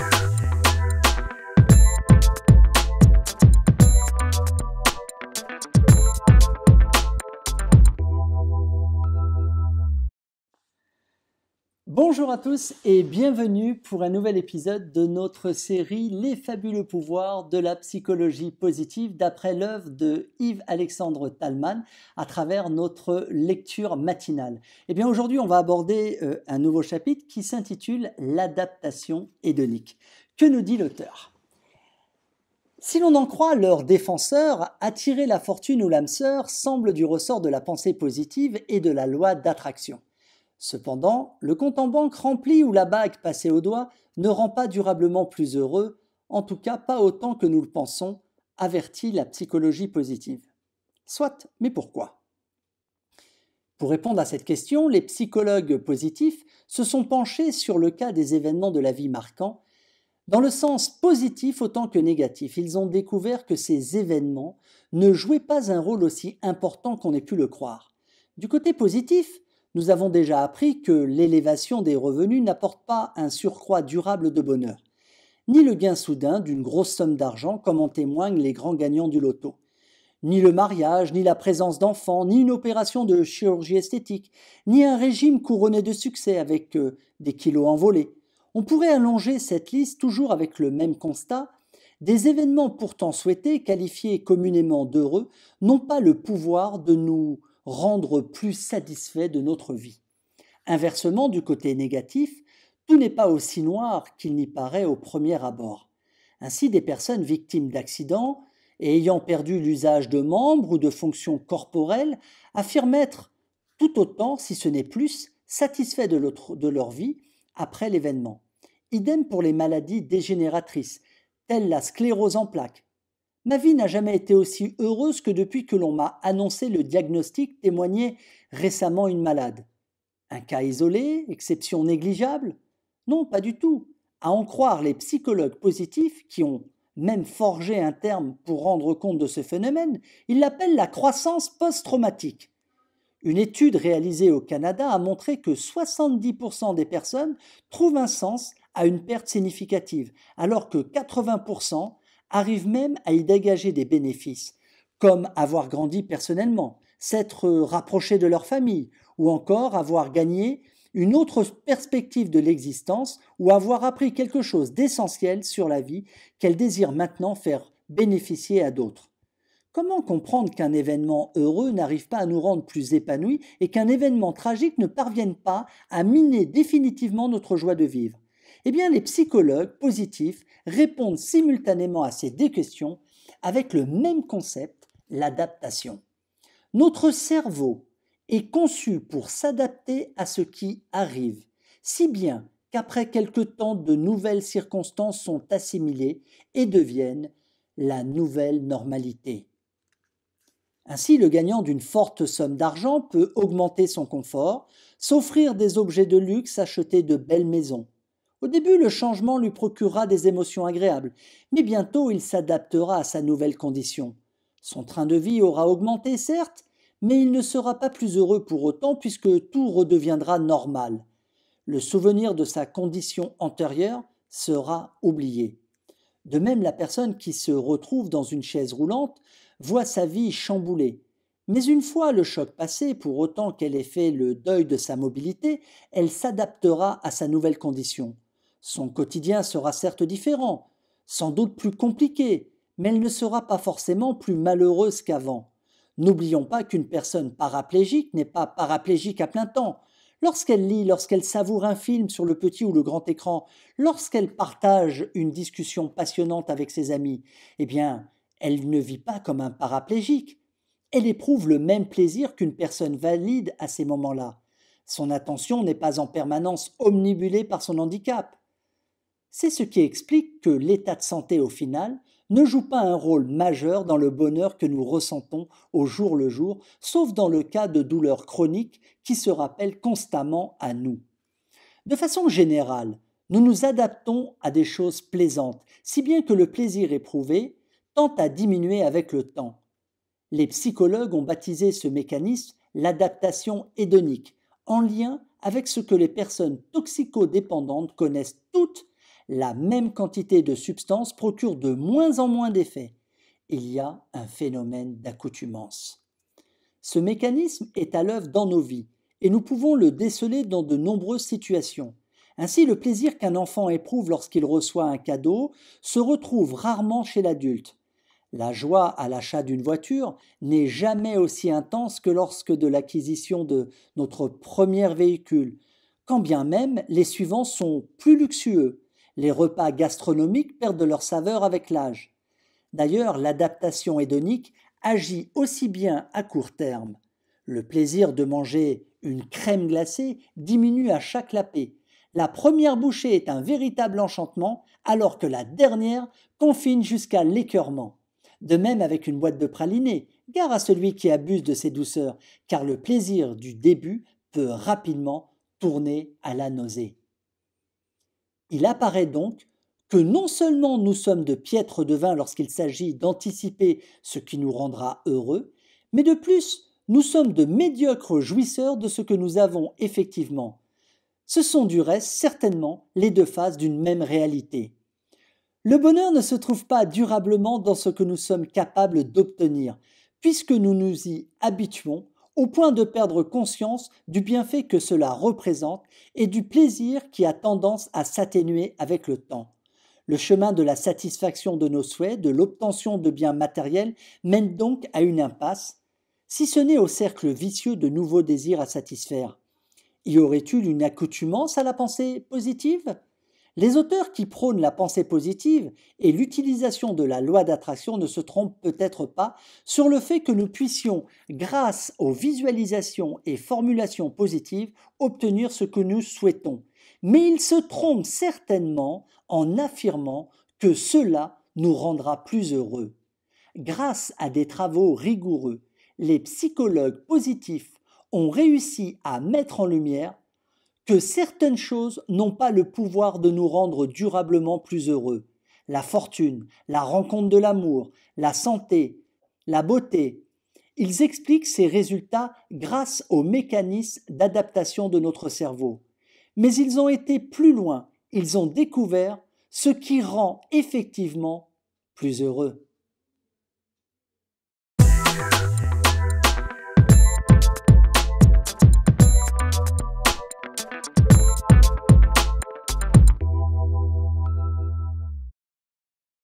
Thank you. Bonjour à tous et bienvenue pour un nouvel épisode de notre série Les fabuleux pouvoirs de la psychologie positive d'après l'œuvre de Yves-Alexandre Talman à travers notre lecture matinale. Et eh bien aujourd'hui, on va aborder euh, un nouveau chapitre qui s'intitule L'adaptation hédonique. Que nous dit l'auteur si l'on en croit leurs défenseur, attirer la fortune ou l'âme sœur semble du ressort de la pensée positive et de la loi d'attraction. Cependant, le compte en banque rempli ou la bague passée au doigt ne rend pas durablement plus heureux, en tout cas pas autant que nous le pensons, avertit la psychologie positive. Soit, mais pourquoi Pour répondre à cette question, les psychologues positifs se sont penchés sur le cas des événements de la vie marquants, dans le sens positif autant que négatif. Ils ont découvert que ces événements ne jouaient pas un rôle aussi important qu'on ait pu le croire. Du côté positif, nous avons déjà appris que l'élévation des revenus n'apporte pas un surcroît durable de bonheur, ni le gain soudain d'une grosse somme d'argent comme en témoignent les grands gagnants du loto, ni le mariage, ni la présence d'enfants, ni une opération de chirurgie esthétique, ni un régime couronné de succès avec euh, des kilos envolés. On pourrait allonger cette liste toujours avec le même constat, des événements pourtant souhaités, qualifiés communément d'heureux, n'ont pas le pouvoir de nous rendre plus satisfait de notre vie. Inversement, du côté négatif, tout n'est pas aussi noir qu'il n'y paraît au premier abord. Ainsi, des personnes victimes d'accidents et ayant perdu l'usage de membres ou de fonctions corporelles affirment être tout autant, si ce n'est plus, satisfaits de, de leur vie après l'événement. Idem pour les maladies dégénératrices, telles la sclérose en plaques, Ma vie n'a jamais été aussi heureuse que depuis que l'on m'a annoncé le diagnostic témoigné récemment une malade. Un cas isolé, exception négligeable Non, pas du tout. À en croire les psychologues positifs qui ont même forgé un terme pour rendre compte de ce phénomène, ils l'appellent la croissance post-traumatique. Une étude réalisée au Canada a montré que 70% des personnes trouvent un sens à une perte significative, alors que 80% arrivent même à y dégager des bénéfices, comme avoir grandi personnellement, s'être euh, rapproché de leur famille, ou encore avoir gagné une autre perspective de l'existence, ou avoir appris quelque chose d'essentiel sur la vie qu'elles désirent maintenant faire bénéficier à d'autres. Comment comprendre qu'un événement heureux n'arrive pas à nous rendre plus épanouis et qu'un événement tragique ne parvienne pas à miner définitivement notre joie de vivre eh bien, les psychologues positifs répondent simultanément à ces deux questions avec le même concept, l'adaptation. Notre cerveau est conçu pour s'adapter à ce qui arrive, si bien qu'après quelque temps, de nouvelles circonstances sont assimilées et deviennent la nouvelle normalité. Ainsi, le gagnant d'une forte somme d'argent peut augmenter son confort, s'offrir des objets de luxe, acheter de belles maisons. Au début, le changement lui procurera des émotions agréables, mais bientôt il s'adaptera à sa nouvelle condition. Son train de vie aura augmenté, certes, mais il ne sera pas plus heureux pour autant puisque tout redeviendra normal. Le souvenir de sa condition antérieure sera oublié. De même, la personne qui se retrouve dans une chaise roulante voit sa vie chamboulée. Mais une fois le choc passé, pour autant qu'elle ait fait le deuil de sa mobilité, elle s'adaptera à sa nouvelle condition. Son quotidien sera certes différent, sans doute plus compliqué, mais elle ne sera pas forcément plus malheureuse qu'avant. N'oublions pas qu'une personne paraplégique n'est pas paraplégique à plein temps. Lorsqu'elle lit, lorsqu'elle savoure un film sur le petit ou le grand écran, lorsqu'elle partage une discussion passionnante avec ses amis, eh bien, elle ne vit pas comme un paraplégique. Elle éprouve le même plaisir qu'une personne valide à ces moments-là. Son attention n'est pas en permanence omnibulée par son handicap. C'est ce qui explique que l'état de santé au final ne joue pas un rôle majeur dans le bonheur que nous ressentons au jour le jour, sauf dans le cas de douleurs chroniques qui se rappellent constamment à nous. De façon générale, nous nous adaptons à des choses plaisantes, si bien que le plaisir éprouvé tend à diminuer avec le temps. Les psychologues ont baptisé ce mécanisme l'adaptation hédonique, en lien avec ce que les personnes toxico-dépendantes connaissent toutes la même quantité de substance procure de moins en moins d'effets. Il y a un phénomène d'accoutumance. Ce mécanisme est à l'œuvre dans nos vies et nous pouvons le déceler dans de nombreuses situations. Ainsi, le plaisir qu'un enfant éprouve lorsqu'il reçoit un cadeau se retrouve rarement chez l'adulte. La joie à l'achat d'une voiture n'est jamais aussi intense que lorsque de l'acquisition de notre premier véhicule, quand bien même les suivants sont plus luxueux. Les repas gastronomiques perdent de leur saveur avec l'âge. D'ailleurs, l'adaptation hédonique agit aussi bien à court terme. Le plaisir de manger une crème glacée diminue à chaque lapée. La première bouchée est un véritable enchantement, alors que la dernière confine jusqu'à l'écœurement. De même avec une boîte de praliné, gare à celui qui abuse de ses douceurs, car le plaisir du début peut rapidement tourner à la nausée. Il apparaît donc que non seulement nous sommes de piètre devins lorsqu'il s'agit d'anticiper ce qui nous rendra heureux, mais de plus, nous sommes de médiocres jouisseurs de ce que nous avons effectivement. Ce sont du reste certainement les deux faces d'une même réalité. Le bonheur ne se trouve pas durablement dans ce que nous sommes capables d'obtenir, puisque nous nous y habituons au point de perdre conscience du bienfait que cela représente et du plaisir qui a tendance à s'atténuer avec le temps. Le chemin de la satisfaction de nos souhaits, de l'obtention de biens matériels, mène donc à une impasse, si ce n'est au cercle vicieux de nouveaux désirs à satisfaire. Y aurait-il une accoutumance à la pensée positive les auteurs qui prônent la pensée positive et l'utilisation de la loi d'attraction ne se trompent peut-être pas sur le fait que nous puissions, grâce aux visualisations et formulations positives, obtenir ce que nous souhaitons. Mais ils se trompent certainement en affirmant que cela nous rendra plus heureux. Grâce à des travaux rigoureux, les psychologues positifs ont réussi à mettre en lumière certaines choses n'ont pas le pouvoir de nous rendre durablement plus heureux. La fortune, la rencontre de l'amour, la santé, la beauté. Ils expliquent ces résultats grâce aux mécanismes d'adaptation de notre cerveau. Mais ils ont été plus loin, ils ont découvert ce qui rend effectivement plus heureux.